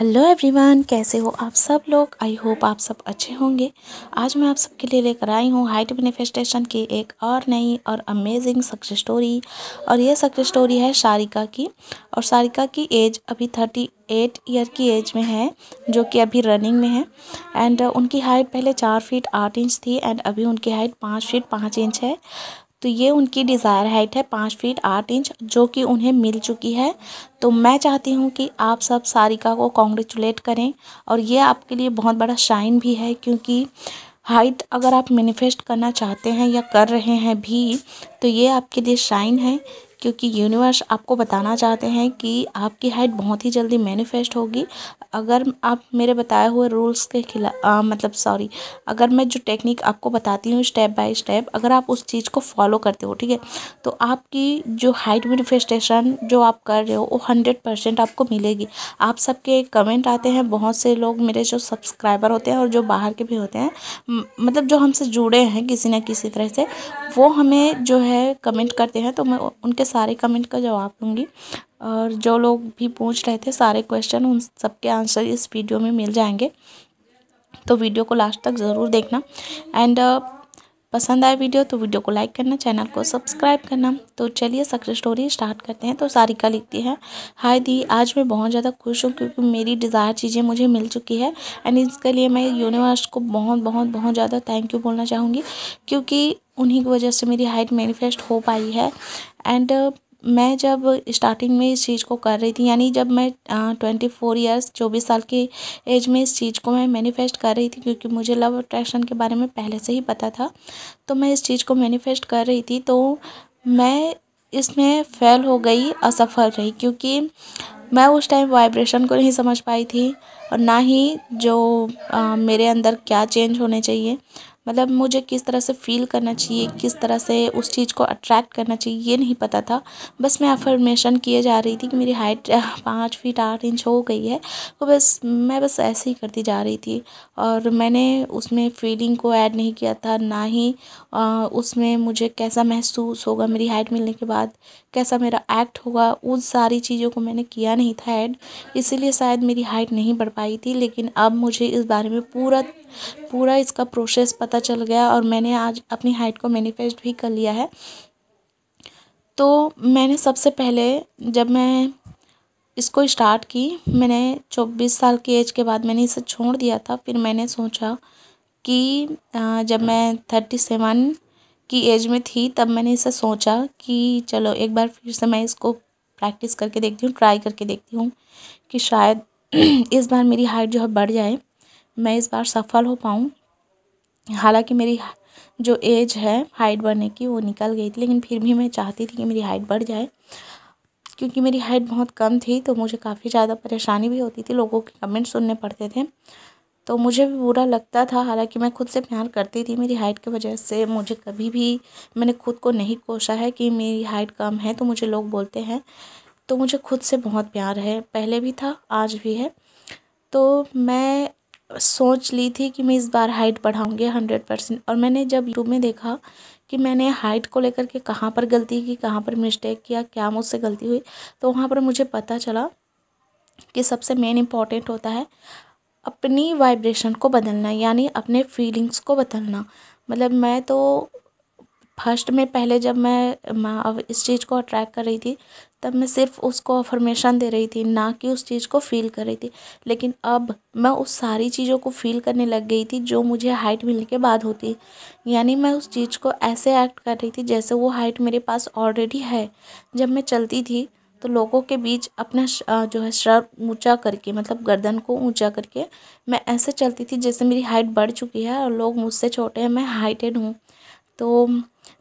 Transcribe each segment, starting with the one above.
hello everyone कैसे हो आप सब लोग आई होप आप सब अच्छे होंगे आज मैं आप सबके लिए लेकर आई हूँ हाइट मैनिफेस्टेशन की एक और नई और अमेजिंग सक्सेस स्टोरी और यह सक्सेस स्टोरी है शारिका की और शारिका की एज अभी थर्टी एट ईयर की एज में है जो कि अभी रनिंग में है एंड उनकी हाइट पहले चार फीट आठ इंच थी एंड अभी उनकी हाइट पाँच फीट पाँच इंच है तो ये उनकी डिज़ायर हाइट है पाँच फीट आठ इंच जो कि उन्हें मिल चुकी है तो मैं चाहती हूँ कि आप सब सारिका को कॉन्ग्रेचुलेट करें और ये आपके लिए बहुत बड़ा शाइन भी है क्योंकि हाइट अगर आप मैनिफेस्ट करना चाहते हैं या कर रहे हैं भी तो ये आपके लिए शाइन है क्योंकि यूनिवर्स आपको बताना चाहते हैं कि आपकी हाइट बहुत ही जल्दी मैनिफेस्ट होगी अगर आप मेरे बताए हुए रूल्स के खिलाफ मतलब सॉरी अगर मैं जो टेक्निक आपको बताती हूँ स्टेप बाय स्टेप अगर आप उस चीज़ को फॉलो करते हो ठीक है तो आपकी जो हाइट मैनिफेस्टेशन जो आप कर रहे हो वो हंड्रेड परसेंट आपको मिलेगी आप सबके कमेंट आते हैं बहुत से लोग मेरे जो सब्सक्राइबर होते हैं और जो बाहर के भी होते हैं मतलब जो हमसे जुड़े हैं किसी न किसी तरह से वो हमें जो है कमेंट करते हैं तो मैं उनके सारे कमेंट का जवाब दूँगी और जो लोग भी पूछ रहे थे सारे क्वेश्चन उन सबके आंसर इस वीडियो में मिल जाएंगे तो वीडियो को लास्ट तक ज़रूर देखना एंड uh, पसंद आए वीडियो तो वीडियो को लाइक करना चैनल को सब्सक्राइब करना तो चलिए सक्सेस स्टोरी स्टार्ट करते हैं तो सारिका लिखती है हाय दी आज मैं बहुत ज़्यादा खुश हूँ क्योंकि मेरी डिज़ायर चीज़ें मुझे मिल चुकी है एंड इसके लिए मैं यूनिवर्स को बहुत बहुत बहुत ज़्यादा थैंक यू बोलना चाहूँगी क्योंकि उन्हीं की वजह से मेरी हाइट मैनिफेस्ट हो पाई है एंड uh, मैं जब स्टार्टिंग में इस चीज़ को कर रही थी यानी जब मैं ट्वेंटी फोर ईयर्स चौबीस साल की एज में इस चीज़ को मैं मैनिफेस्ट कर रही थी क्योंकि मुझे लव अट्रैक्शन के बारे में पहले से ही पता था तो मैं इस चीज़ को मैनिफेस्ट कर रही थी तो मैं इसमें फेल हो गई असफल रही क्योंकि मैं उस टाइम वाइब्रेशन को नहीं समझ पाई थी और ना ही जो आ, uh, मेरे अंदर क्या चेंज होने चाहिए मतलब मुझे किस तरह से फ़ील करना चाहिए किस तरह से उस चीज़ को अट्रैक्ट करना चाहिए ये नहीं पता था बस मैं अफर्मेशन किए जा रही थी कि मेरी हाइट पाँच फीट आठ इंच हो गई है तो बस मैं बस ऐसे ही करती जा रही थी और मैंने उसमें फीलिंग को ऐड नहीं किया था ना ही उसमें मुझे कैसा महसूस होगा मेरी हाइट मिलने के बाद कैसा मेरा एक्ट हुआ उन सारी चीज़ों को मैंने किया नहीं था ऐड इसीलिए शायद मेरी हाइट नहीं बढ़ पाई थी लेकिन अब मुझे इस बारे में पूरा पूरा इसका प्रोसेस पता चल गया और मैंने आज अपनी हाइट को मैनिफेस्ट भी कर लिया है तो मैंने सबसे पहले जब मैं इसको स्टार्ट की मैंने चौबीस साल की एज के बाद मैंने इसे छोड़ दिया था फिर मैंने सोचा कि जब मैं थर्टी सेवन की एज में थी तब मैंने ऐसा सोचा कि चलो एक बार फिर से मैं इसको प्रैक्टिस करके देखती हूँ ट्राई करके देखती हूँ कि शायद इस बार मेरी हाइट जो है बढ़ जाए मैं इस बार सफल हो पाऊँ हालांकि मेरी जो एज है हाइट बढ़ने की वो निकल गई थी लेकिन फिर भी मैं चाहती थी कि मेरी हाइट बढ़ जाए क्योंकि मेरी हाइट बहुत कम थी तो मुझे काफ़ी ज़्यादा परेशानी भी होती थी लोगों के कमेंट सुनने पड़ते थे तो मुझे भी बुरा लगता था हालांकि मैं खुद से प्यार करती थी मेरी हाइट की वजह से मुझे कभी भी मैंने खुद को नहीं कोसा है कि मेरी हाइट कम है तो मुझे लोग बोलते हैं तो मुझे खुद से बहुत प्यार है पहले भी था आज भी है तो मैं सोच ली थी कि मैं इस बार हाइट बढ़ाऊँगी हंड्रेड परसेंट और मैंने जब यूट्यूब में देखा कि मैंने हाइट को लेकर के कहाँ पर गलती की कहाँ पर मिस्टेक किया क्या मुझसे गलती हुई तो वहाँ पर मुझे पता चला कि सबसे मेन इम्पॉर्टेंट होता है अपनी वाइब्रेशन को बदलना यानी अपने फीलिंग्स को बदलना मतलब मैं तो फर्स्ट में पहले जब मैं इस चीज़ को अट्रैक्ट कर रही थी तब मैं सिर्फ उसको अफर्मेशन दे रही थी ना कि उस चीज़ को फील कर रही थी लेकिन अब मैं उस सारी चीज़ों को फील करने लग गई थी जो मुझे हाइट मिलने के बाद होती यानी मैं उस चीज़ को ऐसे एक्ट कर रही थी जैसे वो हाइट मेरे पास ऑलरेडी है जब मैं चलती थी तो लोगों के बीच अपना जो है सर ऊँचा करके मतलब गर्दन को ऊँचा करके मैं ऐसे चलती थी जैसे मेरी हाइट बढ़ चुकी है और लोग मुझसे छोटे हैं मैं हाइटेड हूँ तो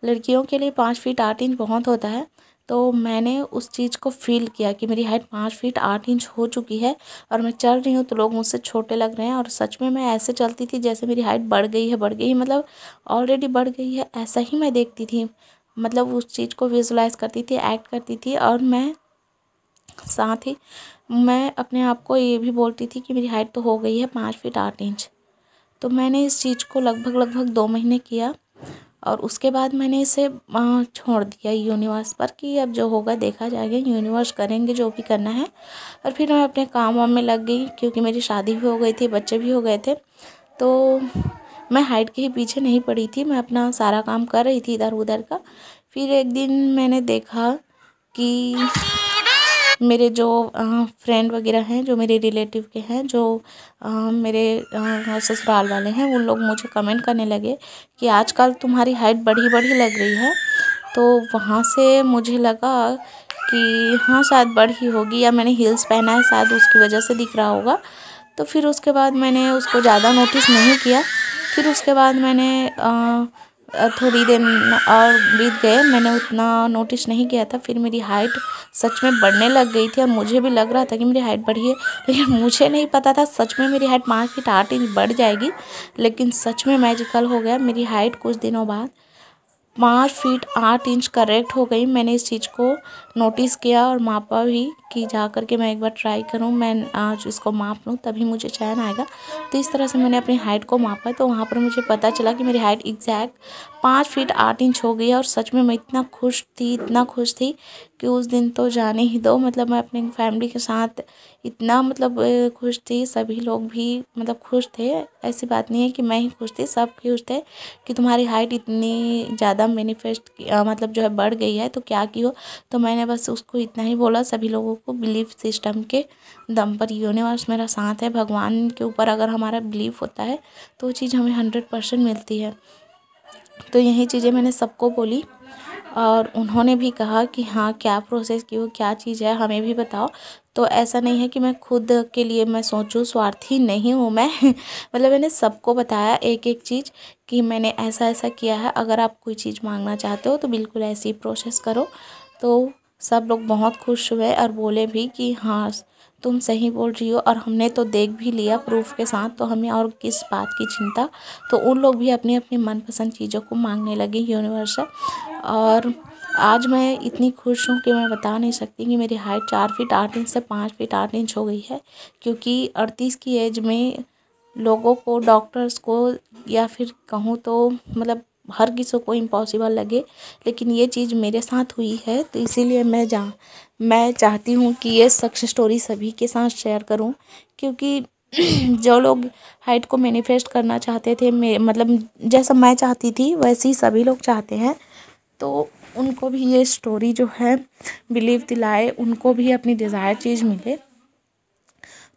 लड़कियों के लिए पाँच फीट आठ इंच बहुत होता है तो मैंने उस चीज़ को फील किया कि मेरी हाइट पाँच फीट आठ इंच हो चुकी है और मैं चल रही हूँ तो लोग मुझसे छोटे लग रहे हैं और सच में मैं ऐसे चलती थी जैसे मेरी हाइट बढ़ गई है बढ़ गई है मतलब ऑलरेडी बढ़ गई है ऐसा ही मैं देखती थी मतलब उस चीज़ को विजुलाइज करती थी एक्ट करती थी और मैं साथ ही मैं अपने आप को ये भी बोलती थी कि मेरी हाइट तो हो गई है पाँच फीट आठ इंच तो मैंने इस चीज़ को लगभग लगभग दो महीने किया और उसके बाद मैंने इसे छोड़ दिया यूनिवर्स पर कि अब जो होगा देखा जाएगा यूनिवर्स करेंगे जो भी करना है और फिर मैं अपने काम वाम में लग गई क्योंकि मेरी शादी भी हो गई थी बच्चे भी हो गए थे तो मैं हाइट के ही पीछे नहीं पड़ी थी मैं अपना सारा काम कर रही थी इधर उधर का फिर एक दिन मैंने देखा कि मेरे जो फ्रेंड वगैरह हैं जो मेरे रिलेटिव के हैं जो मेरे ससुराल वाले हैं उन लोग मुझे कमेंट करने लगे कि आजकल तुम्हारी हाइट बढ़ी बढ़ी लग रही है तो वहाँ से मुझे लगा कि हाँ शायद बढ़ी होगी या मैंने हील्स पहना है शायद उसकी वजह से दिख रहा होगा तो फिर उसके बाद मैंने उसको ज़्यादा नोटिस नहीं किया फिर उसके बाद मैंने आ, थोड़ी देर और बीत गए मैंने उतना नोटिस नहीं किया था फिर मेरी हाइट सच में बढ़ने लग गई थी और मुझे भी लग रहा था कि मेरी हाइट बढ़ी है लेकिन मुझे नहीं पता था सच में मेरी हाइट पाँच फीट आठ इंच बढ़ जाएगी लेकिन सच में मैजिकल हो गया मेरी हाइट कुछ दिनों बाद पाँच फीट आठ इंच करेक्ट हो गई मैंने इस चीज़ को नोटिस किया और मापा भी कि जा कर के मैं एक बार ट्राई करूँ मैं आज इसको माप लूँ तभी मुझे चयन आएगा तो इस तरह से मैंने अपनी हाइट को मापा तो वहाँ पर मुझे पता चला कि मेरी हाइट एग्जैक्ट पाँच फीट आठ इंच हो गई और सच में मैं इतना खुश थी इतना खुश थी कि उस दिन तो जाने ही दो मतलब मैं अपनी फैमिली के साथ इतना मतलब खुश थी सभी लोग भी मतलब खुश थे ऐसी बात नहीं है कि मैं ही खुश थी सब खुश थे कि तुम्हारी हाइट इतनी ज़्यादा मैनिफेस्ट मतलब जो है बढ़ गई है तो क्या की हो तो मैंने बस उसको इतना ही बोला सभी लोगों को बिलीफ सिस्टम के दम पर यूनिवर्स मेरा साथ है भगवान के ऊपर अगर हमारा बिलीफ होता है तो वो चीज़ हमें हंड्रेड परसेंट मिलती है तो यही चीज़ें मैंने सबको बोली और उन्होंने भी कहा कि हाँ क्या प्रोसेस क्यों क्या चीज़ है हमें भी बताओ तो ऐसा नहीं है कि मैं खुद के लिए मैं सोचूं स्वार्थी नहीं हूँ मैं मतलब मैंने सबको बताया एक एक चीज़ कि मैंने ऐसा ऐसा किया है अगर आप कोई चीज़ मांगना चाहते हो तो बिल्कुल ऐसी प्रोसेस करो तो सब लोग बहुत खुश हुए और बोले भी कि हाँ तुम सही बोल रही हो और हमने तो देख भी लिया प्रूफ के साथ तो हमें और किस बात की चिंता तो उन लोग भी अपनी अपनी मनपसंद चीज़ों को मांगने लगे यूनिवर्स और आज मैं इतनी खुश हूँ कि मैं बता नहीं सकती कि मेरी हाइट चार फीट आठ इंच से पाँच फीट आठ इंच हो गई है क्योंकि अड़तीस की एज में लोगों को डॉक्टर्स को या फिर कहूँ तो मतलब हर किसी को इम्पॉसिबल लगे लेकिन ये चीज़ मेरे साथ हुई है तो इसीलिए मैं जा मैं चाहती हूँ कि ये सक्सेस स्टोरी सभी के साथ शेयर करूँ क्योंकि जो लोग हाइट को मैनिफेस्ट करना चाहते थे मे मतलब जैसा मैं चाहती थी वैसे ही सभी लोग चाहते हैं तो उनको भी ये स्टोरी जो है बिलीव दिलाए उनको भी अपनी डिज़ायर चीज़ मिले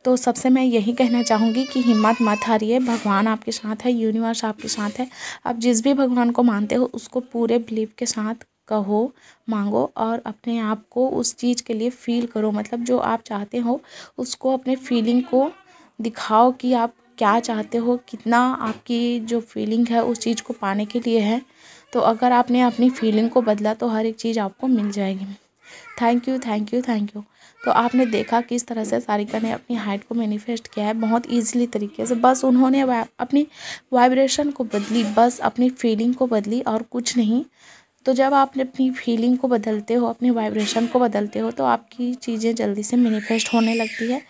तो सबसे मैं यही कहना चाहूँगी कि हिम्मत मत हारिए भगवान आपके साथ है यूनिवर्स आपके साथ है आप जिस भी भगवान को मानते हो उसको पूरे बिलीव के साथ कहो मांगो और अपने आप को उस चीज़ के लिए फील करो मतलब जो आप चाहते हो उसको अपने फीलिंग को दिखाओ कि आप क्या चाहते हो कितना आपकी जो फीलिंग है उस चीज़ को पाने के लिए है तो अगर आपने अपनी फीलिंग को बदला तो हर एक चीज़ आपको मिल जाएगी thank you thank you thank you तो आपने देखा किस तरह से सारिका ने अपनी हाइट को मैनिफेस्ट किया है बहुत ईजिली तरीके से बस उन्होंने अपनी वाइब्रेशन को बदली बस अपनी फीलिंग को बदली और कुछ नहीं तो जब आप अपनी फीलिंग को बदलते हो अपनी वाइब्रेशन को बदलते हो तो आपकी चीज़ें जल्दी से मैनिफेस्ट होने लगती है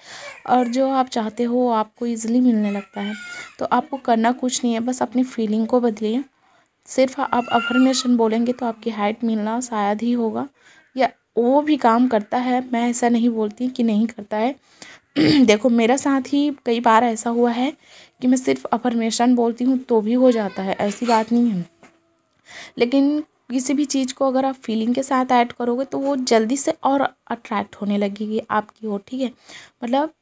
और जो आप चाहते हो वो आपको ईजिली मिलने लगता है तो आपको करना कुछ नहीं है बस अपनी फीलिंग को बदलिए सिर्फ आप अफर्मेशन बोलेंगे तो आपकी हाइट मिलना शायद ही होगा या वो भी काम करता है मैं ऐसा नहीं बोलती कि नहीं करता है देखो मेरा साथ ही कई बार ऐसा हुआ है कि मैं सिर्फ अफर्मेशन बोलती हूँ तो भी हो जाता है ऐसी बात नहीं है लेकिन किसी भी चीज़ को अगर आप फीलिंग के साथ ऐड करोगे तो वो जल्दी से और अट्रैक्ट होने लगेगी आपकी वो ठीक है मतलब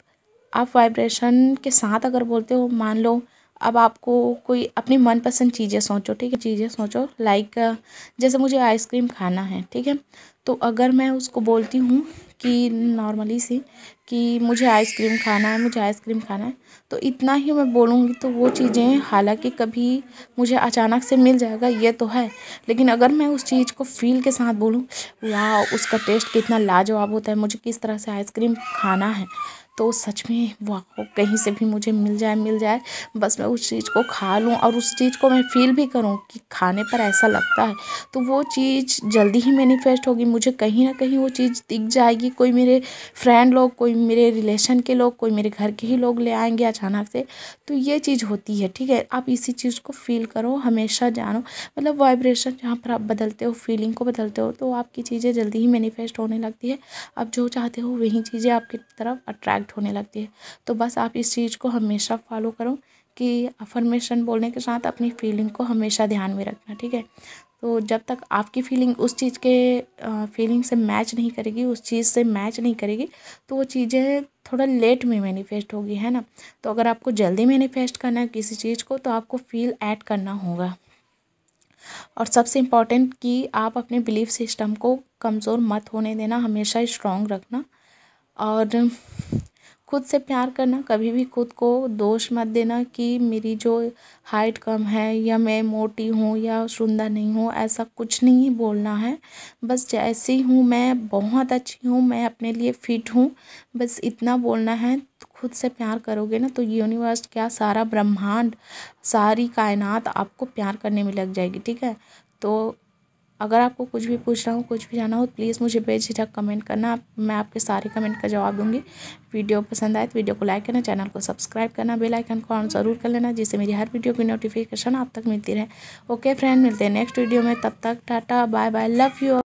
आप वाइब्रेशन के साथ अगर बोलते हो मान लो अब आपको कोई अपनी मनपसंद चीज़ें सोचो ठीक है चीज़ें सोचो लाइक जैसे मुझे आइसक्रीम खाना है ठीक है तो अगर मैं उसको बोलती हूँ कि नॉर्मली सी कि मुझे आइसक्रीम खाना है मुझे आइसक्रीम खाना है तो इतना ही मैं बोलूँगी तो वो चीज़ें हालांकि कभी मुझे अचानक से मिल जाएगा ये तो है लेकिन अगर मैं उस चीज़ को फील के साथ बोलूँ वाह उसका टेस्ट कितना लाजवाब होता है मुझे किस तरह से आइसक्रीम खाना है तो सच में वाह कहीं से भी मुझे मिल जाए मिल जाए बस मैं उस चीज़ को खा लूँ और उस चीज़ को मैं फील भी करूँ कि खाने पर ऐसा लगता है तो वो चीज़ जल्दी ही मैनिफेस्ट होगी मुझे कहीं ना कहीं वो चीज़ दिख जाएगी कोई मेरे फ्रेंड लोग कोई मेरे रिलेशन के लोग कोई मेरे घर के ही लोग ले आएंगे अचानक से तो ये चीज़ होती है ठीक है आप इसी चीज़ को फील करो हमेशा जानो मतलब वाइब्रेशन जहाँ पर आप बदलते हो फीलिंग को बदलते हो तो आपकी चीज़ें जल्दी ही मैनिफेस्ट होने लगती है आप जो चाहते हो वही चीज़ें आपकी तरफ अट्रैक्ट स्टार्ट होने लगती है तो बस आप इस चीज़ को हमेशा फॉलो करो कि अफर्मेशन बोलने के साथ अपनी फीलिंग को हमेशा ध्यान में रखना ठीक है तो जब तक आपकी फीलिंग उस चीज़ के फीलिंग से मैच नहीं करेगी उस चीज़ से मैच नहीं करेगी तो वो चीज़ें थोड़ा लेट में मैनिफेस्ट होगी है ना तो अगर आपको जल्दी मैनिफेस्ट करना है किसी चीज़ को तो आपको फील ऐड करना होगा और सबसे इम्पॉर्टेंट कि आप अपने बिलीफ सिस्टम को कमज़ोर मत होने देना हमेशा स्ट्रॉन्ग रखना और खुद से प्यार करना कभी भी खुद को दोष मत देना कि मेरी जो हाइट कम है या मैं मोटी हूँ या सुंदर नहीं हूँ ऐसा कुछ नहीं बोलना है बस जैसी हूँ मैं बहुत अच्छी हूँ मैं अपने लिए फ़िट हूँ बस इतना बोलना है तो खुद से प्यार करोगे ना तो यूनिवर्स क्या सारा ब्रह्मांड सारी कायनात आपको प्यार करने में लग जाएगी ठीक है तो अगर आपको कुछ भी पूछना हो कुछ भी जाना हो प्लीज़ मुझे बेझिझक कमेंट करना मैं आपके सारे कमेंट का जवाब दूंगी वीडियो पसंद आए तो वीडियो को लाइक करना चैनल को सब्सक्राइब करना बेल आइकन को ऑन ज़रूर कर लेना जिससे मेरी हर वीडियो की नोटिफिकेशन आप तक मिलती रहे ओके फ्रेंड मिलते हैं नेक्स्ट वीडियो में तब तक tata bye bye love you